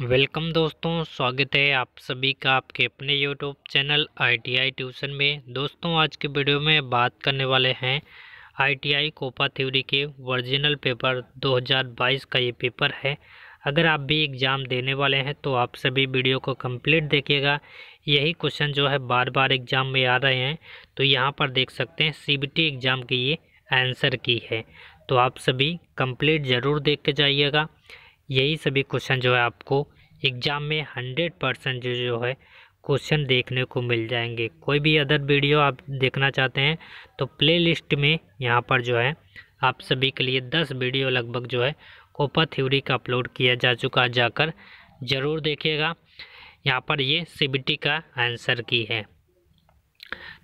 welcome दोस्तों स्वागत है आप सभी का आपके अपने यूट्यूब चैनल आईटीआई ट्यूशन में दोस्तों आज के वीडियो में बात करने वाले हैं आईटीआई कोपा थ्योरी के ओरिजिनल पेपर 2022 का ये पेपर है अगर आप भी एग्ज़ाम देने वाले हैं तो आप सभी वीडियो को कंप्लीट देखिएगा यही क्वेश्चन जो है बार बार एग्ज़ाम में आ रहे हैं तो यहाँ पर देख सकते हैं सी एग्ज़ाम की ये आंसर की है तो आप सभी कंप्लीट ज़रूर देख के जाइएगा यही सभी क्वेश्चन जो है आपको एग्ज़ाम में हंड्रेड परसेंट जो जो है क्वेश्चन देखने को मिल जाएंगे कोई भी अदर वीडियो आप देखना चाहते हैं तो प्लेलिस्ट में यहाँ पर जो है आप सभी के लिए दस वीडियो लगभग जो है कोपा थ्योरी का अपलोड किया जा चुका जाकर ज़रूर देखिएगा यहाँ पर ये सीबीटी का आंसर की है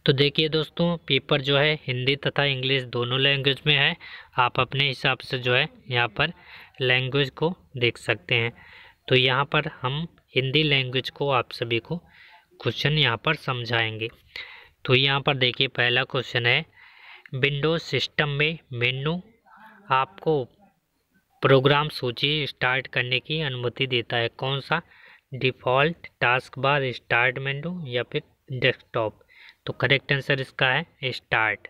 तो देखिए दोस्तों पेपर जो है हिंदी तथा इंग्लिश दोनों लैंग्वेज में है आप अपने हिसाब से जो है यहाँ पर लैंग्वेज को देख सकते हैं तो यहाँ पर हम हिंदी लैंग्वेज को आप सभी को क्वेश्चन यहाँ पर समझाएंगे तो यहाँ पर देखिए पहला क्वेश्चन है विंडोज सिस्टम में मेनू आपको प्रोग्राम सूची स्टार्ट करने की अनुमति देता है कौन सा default task bar start menu या फिर डेस्कटॉप तो करेक्ट आंसर इसका है स्टार्ट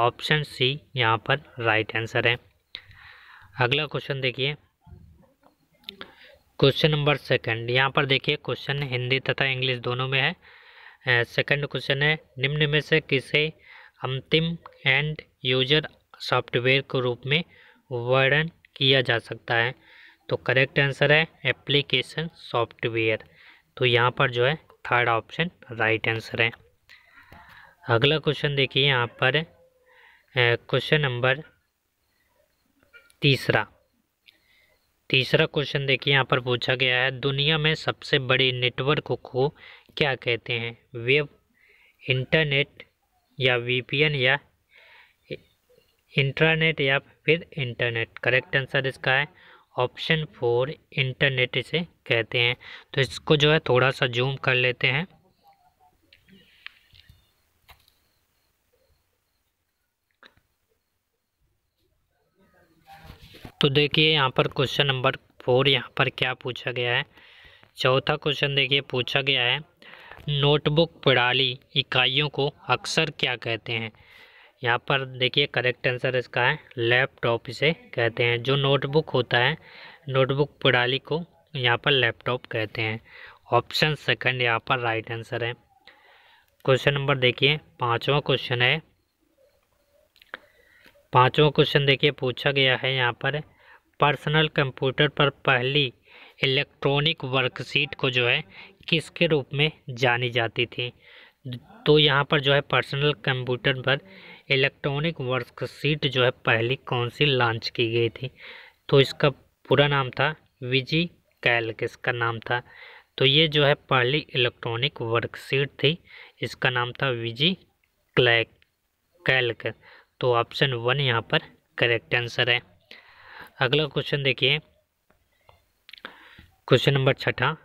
ऑप्शन सी यहाँ पर राइट आंसर है अगला क्वेश्चन देखिए क्वेश्चन नंबर सेकंड यहाँ पर देखिए क्वेश्चन हिंदी तथा इंग्लिश दोनों में है सेकंड क्वेश्चन है निम्न में से किसे अंतिम एंड यूजर सॉफ्टवेयर के रूप में वर्णन किया जा सकता है तो करेक्ट आंसर है एप्लीकेशन सॉफ्टवेयर तो यहाँ पर जो है थर्ड ऑप्शन राइट आंसर है अगला क्वेश्चन देखिए यहाँ पर क्वेश्चन नंबर तीसरा तीसरा क्वेश्चन देखिए यहाँ पर पूछा गया है दुनिया में सबसे बड़ी नेटवर्क को क्या कहते हैं वेब इंटरनेट या वीपीएन या इंटरनेट या फिर इंटरनेट करेक्ट आंसर इसका है ऑप्शन फोर इंटरनेट इसे कहते हैं तो इसको जो है थोड़ा सा जूम कर लेते हैं तो देखिए यहाँ पर क्वेश्चन नंबर फोर यहाँ पर क्या पूछा गया है चौथा क्वेश्चन देखिए पूछा गया है नोटबुक प्रणाली इकाइयों को अक्सर क्या कहते हैं यहाँ पर देखिए करेक्ट आंसर इसका है लैपटॉप इसे कहते हैं जो नोटबुक होता है नोटबुक प्रणाली को यहाँ पर लैपटॉप कहते हैं ऑप्शन सेकंड यहाँ पर राइट आंसर है क्वेश्चन नंबर देखिए पांचवा क्वेश्चन है पाँचवा क्वेश्चन देखिए पूछा गया है यहाँ पर पर्सनल कंप्यूटर पर पहली इलेक्ट्रॉनिक वर्कशीट को जो है किसके रूप में जानी जाती थी तो यहाँ पर जो है पर्सनल कंप्यूटर पर इलेक्ट्रॉनिक वर्कशीट जो है पहली कौन सी लॉन्च की गई थी तो इसका पूरा नाम था विजी कैल्क इसका नाम था तो ये जो है पहली इलेक्ट्रॉनिक वर्कशीट थी इसका नाम था विजी क्लैक कैल्क तो ऑप्शन वन यहाँ पर करेक्ट आंसर है अगला क्वेश्चन देखिए क्वेश्चन नंबर छठा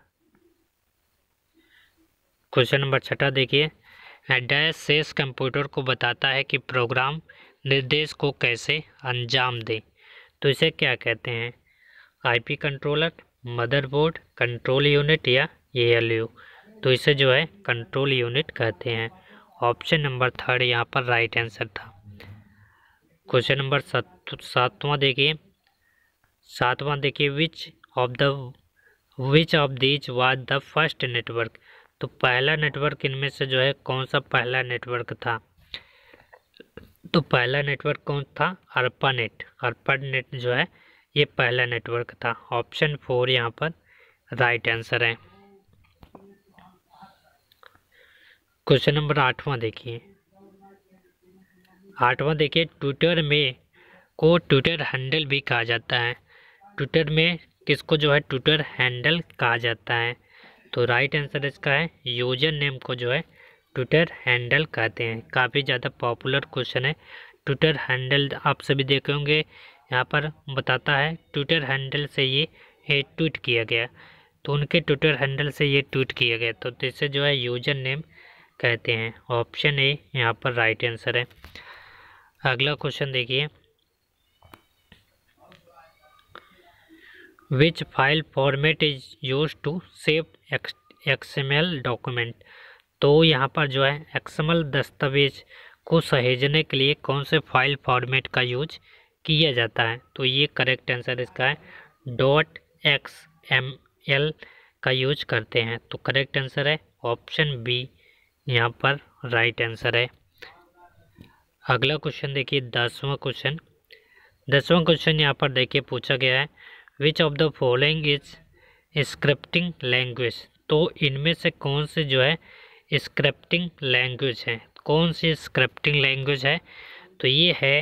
क्वेश्चन नंबर छठा देखिए डैश सेस कंप्यूटर को बताता है कि प्रोग्राम निर्देश को कैसे अंजाम दे तो इसे क्या कहते हैं IP controller motherboard control unit या एएलयू तो इसे जो है कंट्रोल यूनिट कहते हैं ऑप्शन नंबर थर्ड यहाँ पर राइट आंसर था क्वेश्चन नंबर सात सातवां देखिए सातवां देखिए which of the which of these was the first network तो पहला नेटवर्क इनमें से जो है कौन सा पहला नेटवर्क था तो पहला नेटवर्क कौन था अरपा नेट अरपा नेट जो है ये पहला नेटवर्क था ऑप्शन फोर यहाँ पर राइट आंसर है क्वेश्चन नंबर आठवां देखिए आठवां देखिए ट्विटर में को ट्विटर हैंडल भी कहा जाता है ट्विटर में किसको जो है ट्विटर हैंडल कहा जाता है तो राइट आंसर इसका है यूजर नेम को जो है ट्विटर हैंडल कहते हैं काफ़ी ज़्यादा पॉपुलर क्वेश्चन है ट्विटर हैंडल आप सभी देखे होंगे यहाँ पर बताता है ट्विटर हैंडल से ये हेड ट्वीट किया गया तो उनके ट्विटर हैंडल से ये ट्वीट किया गया तो इसे जो है यूजर नेम कहते हैं ऑप्शन ए यहाँ पर राइट आंसर है अगला क्वेश्चन देखिए which file format is use to save XML document तो यहाँ पर जो है एक्सएमएल दस्तावेज को सहेजने के लिए कौन से फाइल फॉर्मेट का यूज किया जाता है तो ये करेक्ट आंसर इसका है डॉट एक्स एम एल का यूज करते हैं तो करेक्ट आंसर है ऑप्शन बी यहाँ पर राइट right आंसर है अगला क्वेश्चन देखिए दसवां क्वेश्चन दसवां क्वेश्चन यहाँ पर देखिए पूछा गया है which of the following is scripting language तो इनमें से कौन से जो है स्क्रिप्टिंग लैंग्वेज है कौन सी स्क्रिप्टिंग लैंग्वेज है तो ये है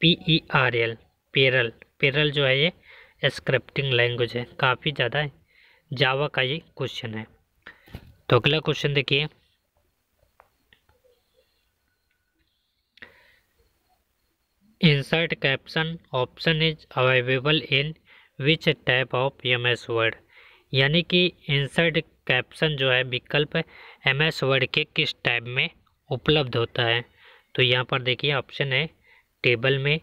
पी ई आर एल पेरल पेरल जो है ये स्क्रिप्टिंग लैंग्वेज है काफ़ी ज़्यादा जावा का ये क्वेश्चन है तो अगला क्वेश्चन देखिए insert caption option is available in which type of M S word यानी कि इंसर्ट कैप्शन जो है विकल्प एम एस वर्ड के किस टाइप में उपलब्ध होता है तो यहाँ पर देखिए ऑप्शन है टेबल में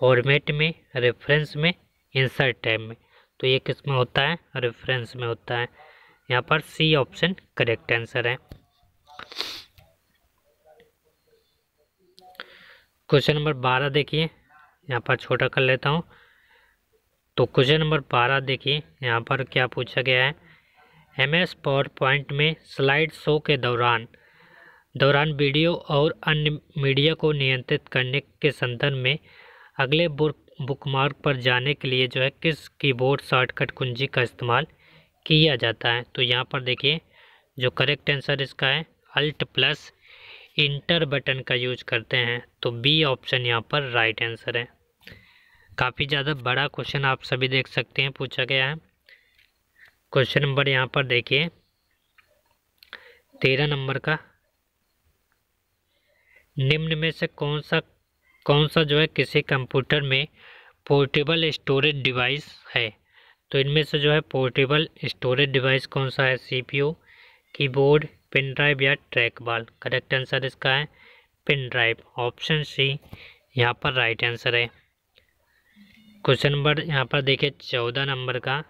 फॉर्मेट में रेफरेंस में इंसर्ट टाइप में तो ये किस में होता है रेफरेंस में होता है यहाँ पर सी ऑप्शन करेक्ट आंसर है क्वेश्चन नंबर बारह देखिए यहाँ पर छोटा कर लेता हूँ तो क्वेश्चन नंबर बारह देखिए यहाँ पर क्या पूछा गया है एम एस पावर पॉइंट में स्लाइड शो के दौरान दौरान वीडियो और अन्य मीडिया को नियंत्रित करने के संदर्भ में अगले बुक बुकमार्क पर जाने के लिए जो है किस कीबोर्ड शॉर्टकट कुंजी का इस्तेमाल किया जाता है तो यहाँ पर देखिए जो करेक्ट आंसर इसका है अल्ट प्लस इंटर बटन का यूज करते हैं तो बी ऑप्शन यहाँ पर राइट आंसर है काफ़ी ज़्यादा बड़ा क्वेश्चन आप सभी देख सकते हैं पूछा गया है क्वेश्चन नंबर यहाँ पर देखिए तेरह नंबर का निम्न में से कौन सा कौन सा जो है किसी कंप्यूटर में पोर्टेबल स्टोरेज डिवाइस है तो इनमें से जो है पोर्टेबल स्टोरेज डिवाइस कौन सा है सीपीयू कीबोर्ड पिन ड्राइव या ट्रैक बॉल करेक्ट आंसर इसका है पिन ड्राइव ऑप्शन सी यहाँ पर राइट आंसर है क्वेश्चन नंबर यहाँ पर देखिए चौदह नंबर का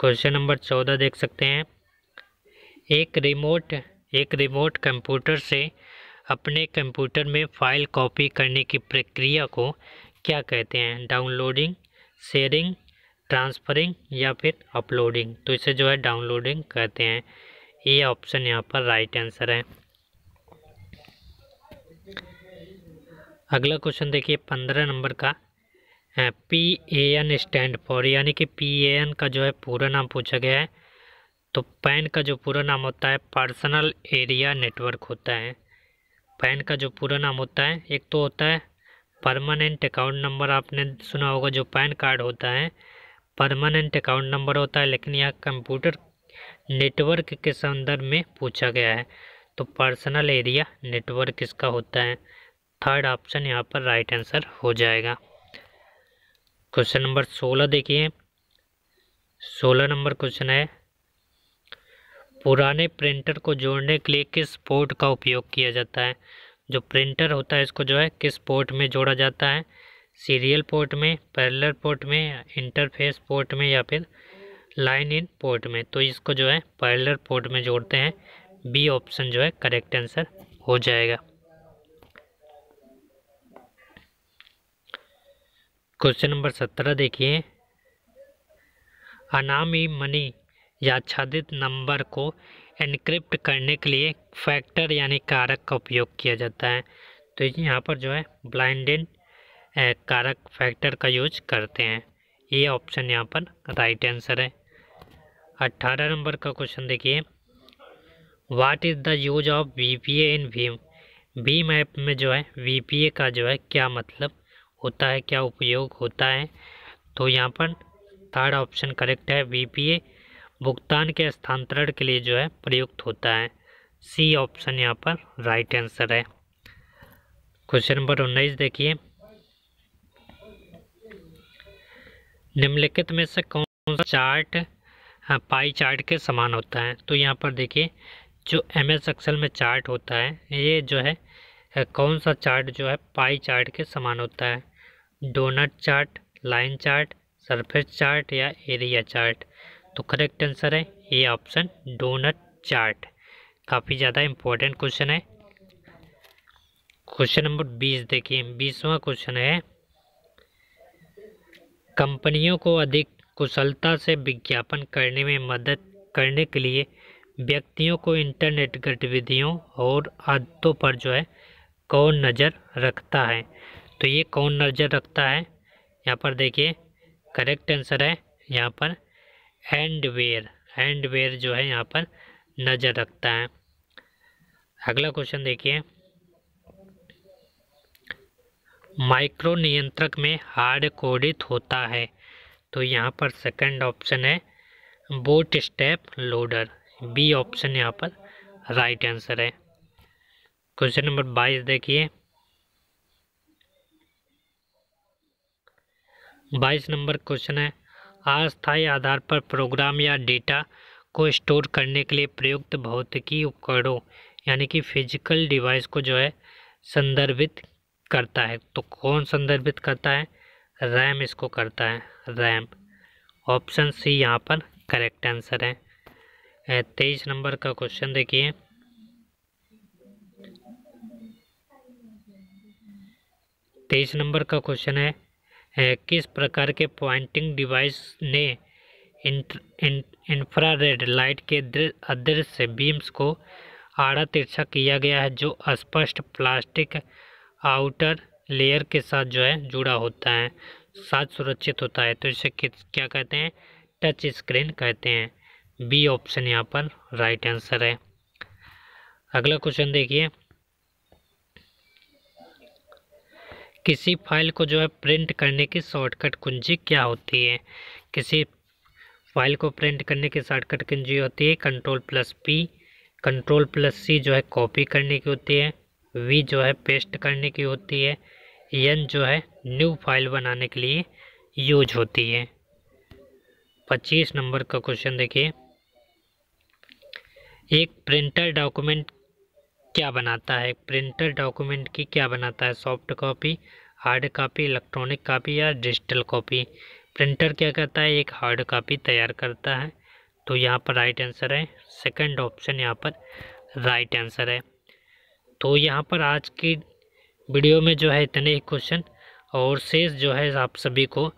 क्वेश्चन नंबर चौदह देख सकते हैं एक रिमोट एक रिमोट कंप्यूटर से अपने कंप्यूटर में फाइल कॉपी करने की प्रक्रिया को क्या कहते हैं डाउनलोडिंग शेयरिंग ट्रांसफरिंग या फिर अपलोडिंग तो इसे जो है डाउनलोडिंग कहते हैं ये ऑप्शन यहाँ पर राइट आंसर है अगला क्वेश्चन देखिए पंद्रह नंबर का P A N stand for यानी कि पी ए एन का जो है पूरा नाम पूछा गया है तो पैन का जो पूरा नाम होता है पर्सनल एरिया नेटवर्क होता है पैन का जो पूरा नाम होता है एक तो होता है परमानेंट अकाउंट नंबर आपने सुना होगा जो पैन कार्ड होता है परमानेंट अकाउंट नंबर होता है लेकिन यह कंप्यूटर नेटवर्क के संदर्भ में पूछा गया है तो पर्सनल एरिया नेटवर्क किसका होता है थर्ड ऑप्शन यहाँ पर राइट आंसर हो जाएगा क्वेश्चन नंबर सोलह देखिए सोलह नंबर क्वेश्चन है पुराने प्रिंटर को जोड़ने के लिए किस पोर्ट का उपयोग किया जाता है जो प्रिंटर होता है इसको जो है किस पोर्ट में जोड़ा जाता है सीरियल पोर्ट में पैरेलल पोर्ट में इंटरफेस पोर्ट में या फिर लाइन इन पोर्ट में तो इसको जो है पैरलर पोर्ट में जोड़ते हैं बी ऑप्शन जो है करेक्ट आंसर हो जाएगा क्वेश्चन नंबर सत्रह देखिए अनामी मनी या आच्छादित नंबर को एनक्रिप्ट करने के लिए फैक्टर यानी कारक का उपयोग किया जाता है तो यहाँ पर जो है ब्लाइंडेड कारक फैक्टर का यूज करते हैं ये ऑप्शन यहाँ पर राइट आंसर है अट्ठारह नंबर का क्वेश्चन देखिए what is the use of V P A in Bhim Bhim app में जो है वी पी ए का जो है क्या मतलब होता है क्या उपयोग होता है तो यहाँ पर थर्ड ऑप्शन करेक्ट है वी पी ए भुगतान के स्थानांतरण के लिए जो है प्रयुक्त होता है सी ऑप्शन यहाँ पर राइट आंसर है क्वेश्चन नंबर उन्नीस देखिए निम्नलिखित में से कौन सा चार्ट हाँ, पाई चार्ट के समान होता है तो यहाँ पर देखिए जो एम एस एक्सल में चार्ट होता है ये जो है कौन सा चार्ट जो है पाई चार्ट के समान होता है donut chart line chart surface chart या एरिया चार्ट तो करेक्ट आंसर है ये ऑप्शन डोनट चार्ट काफ़ी ज़्यादा इम्पोर्टेंट क्वेश्चन है क्वेश्चन नंबर बीस देखिए बीसवा क्वेश्चन है कंपनियों को अधिक कुशलता से विज्ञापन करने में मदद करने के लिए व्यक्तियों को इंटरनेट गतिविधियों और आदतों पर जो है कौन नज़र रखता है तो ये कौन नज़र रखता है यहाँ पर देखिए करेक्ट आंसर है यहाँ पर हैंडवेयर हैंडवेयर जो है यहाँ पर नज़र रखता है अगला क्वेश्चन देखिए माइक्रो नियंत्रक में हार्ड कोडित होता है तो यहाँ पर सेकंड ऑप्शन है bootstrap loader B option यहाँ पर राइट आंसर है क्वेश्चन नंबर बाईस देखिए बाईस नंबर क्वेश्चन है अस्थायी आधार पर प्रोग्राम या डेटा को स्टोर करने के लिए प्रयुक्त भौतिकी उपकरणों यानी कि फिजिकल डिवाइस को जो है संदर्भित करता है तो कौन संदर्भित करता है रैम इसको करता है रैम ऑप्शन सी यहाँ पर करेक्ट आंसर है तेईस नंबर का क्वेश्चन देखिए तेईस नंबर का क्वेश्चन है किस प्रकार के पॉइंटिंग डिवाइस ने इंफ्रारेड लाइट के अदृश्य बीम्स को आड़ा तिरछा किया गया है जो स्पष्ट प्लास्टिक आउटर लेयर के साथ जो है जुड़ा होता है साथ सुरक्षित होता है तो इसे क्या कहते हैं टच स्क्रीन कहते हैं बी ऑप्शन यहाँ पर राइट आंसर है अगला क्वेश्चन देखिए किसी फाइल को जो है प्रिंट करने की शॉर्टकट कुंजी क्या होती है किसी फाइल को प्रिंट करने की शॉर्टकट कुंजी होती है control plus P control plus C जो है कॉपी करने की होती है वी जो है पेस्ट करने की होती है एन जो है न्यू फाइल बनाने के लिए यूज होती है पच्चीस नंबर का क्वेश्चन देखिए एक प्रिंटर डॉक्यूमेंट क्या बनाता है प्रिंटर डॉक्यूमेंट की क्या बनाता है soft copy hard copy electronic copy या डिजिटल कॉपी प्रिंटर क्या करता है एक हार्ड कॉपी तैयार करता है तो यहाँ पर राइट आंसर है सेकंड ऑप्शन यहाँ पर राइट आंसर है तो यहाँ पर आज की वीडियो में जो है इतने ही क्वेश्चन और शेष जो है आप सभी को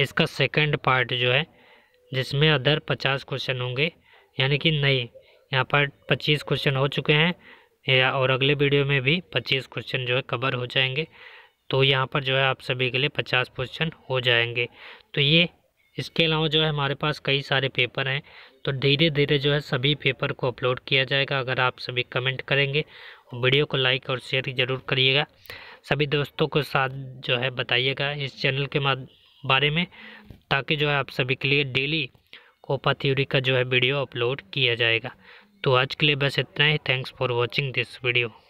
इसका सेकंड पार्ट जो है जिसमें अदर पचास क्वेश्चन होंगे यानी कि नहीं यहाँ पर पच्चीस क्वेश्चन हो चुके हैं या और अगले वीडियो में भी पच्चीस क्वेश्चन जो है कवर हो जाएंगे तो यहाँ पर जो है आप सभी के लिए पचास क्वेश्चन हो जाएंगे तो ये इसके अलावा जो है हमारे पास कई सारे पेपर हैं तो धीरे धीरे जो है सभी पेपर को अपलोड किया जाएगा अगर आप सभी कमेंट करेंगे वीडियो को लाइक और शेयर ज़रूर करिएगा सभी दोस्तों को साथ जो है बताइएगा इस चैनल के बारे में ताकि जो है आप सभी के लिए डेली कोपा थ्योरी का जो है वीडियो अपलोड किया जाएगा तो आज के लिए बस इतना ही thanks for watching this video